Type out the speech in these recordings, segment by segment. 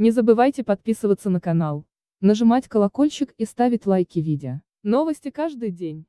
Не забывайте подписываться на канал, нажимать колокольчик и ставить лайки видео. Новости каждый день.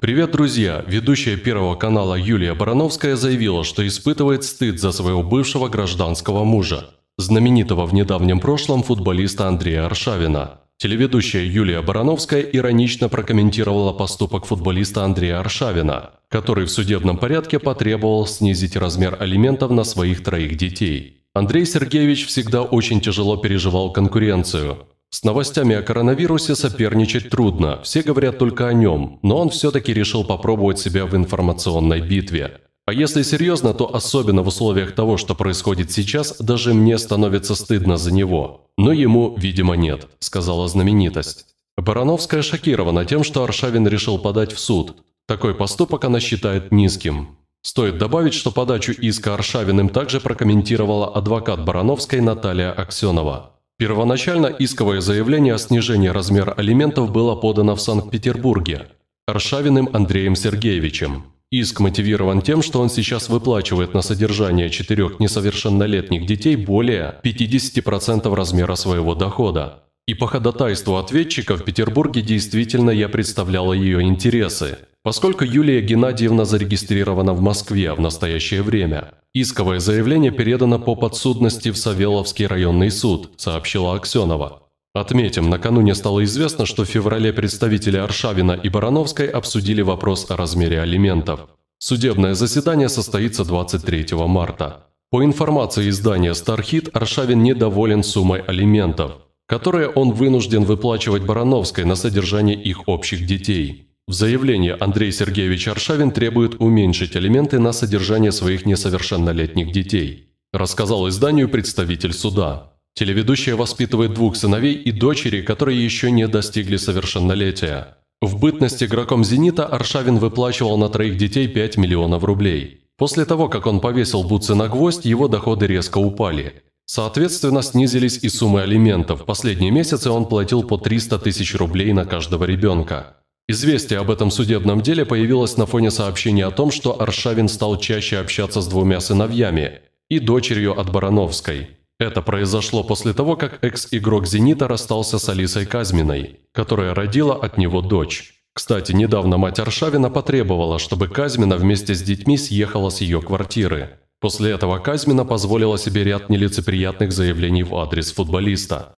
Привет, друзья! Ведущая Первого канала Юлия Барановская заявила, что испытывает стыд за своего бывшего гражданского мужа, знаменитого в недавнем прошлом футболиста Андрея Аршавина. Телеведущая Юлия Барановская иронично прокомментировала поступок футболиста Андрея Аршавина, который в судебном порядке потребовал снизить размер алиментов на своих троих детей. Андрей Сергеевич всегда очень тяжело переживал конкуренцию. С новостями о коронавирусе соперничать трудно, все говорят только о нем, но он все-таки решил попробовать себя в информационной битве. А если серьезно, то особенно в условиях того, что происходит сейчас, даже мне становится стыдно за него. Но ему, видимо, нет», – сказала знаменитость. Барановская шокирована тем, что Аршавин решил подать в суд. Такой поступок она считает низким. Стоит добавить, что подачу иска Аршавиным также прокомментировала адвокат Барановской Наталья Аксенова. Первоначально исковое заявление о снижении размера алиментов было подано в Санкт-Петербурге Аршавиным Андреем Сергеевичем. Иск мотивирован тем, что он сейчас выплачивает на содержание четырех несовершеннолетних детей более 50% размера своего дохода. И по ходатайству ответчика в Петербурге действительно я представляла ее интересы, Поскольку Юлия Геннадьевна зарегистрирована в Москве в настоящее время, исковое заявление передано по подсудности в Савеловский районный суд, сообщила Аксенова. Отметим, накануне стало известно, что в феврале представители Аршавина и Барановской обсудили вопрос о размере алиментов. Судебное заседание состоится 23 марта. По информации издания Starhit Аршавин недоволен суммой алиментов, которые он вынужден выплачивать Барановской на содержание их общих детей – в заявлении Андрей Сергеевич Аршавин требует уменьшить алименты на содержание своих несовершеннолетних детей. Рассказал изданию представитель суда. Телеведущая воспитывает двух сыновей и дочери, которые еще не достигли совершеннолетия. В бытности игроком «Зенита» Аршавин выплачивал на троих детей 5 миллионов рублей. После того, как он повесил бутсы на гвоздь, его доходы резко упали. Соответственно, снизились и суммы алиментов. Последние месяцы он платил по 300 тысяч рублей на каждого ребенка. Известие об этом судебном деле появилось на фоне сообщения о том, что Аршавин стал чаще общаться с двумя сыновьями и дочерью от Барановской. Это произошло после того, как экс-игрок «Зенита» расстался с Алисой Казминой, которая родила от него дочь. Кстати, недавно мать Аршавина потребовала, чтобы Казмина вместе с детьми съехала с ее квартиры. После этого Казмина позволила себе ряд нелицеприятных заявлений в адрес футболиста.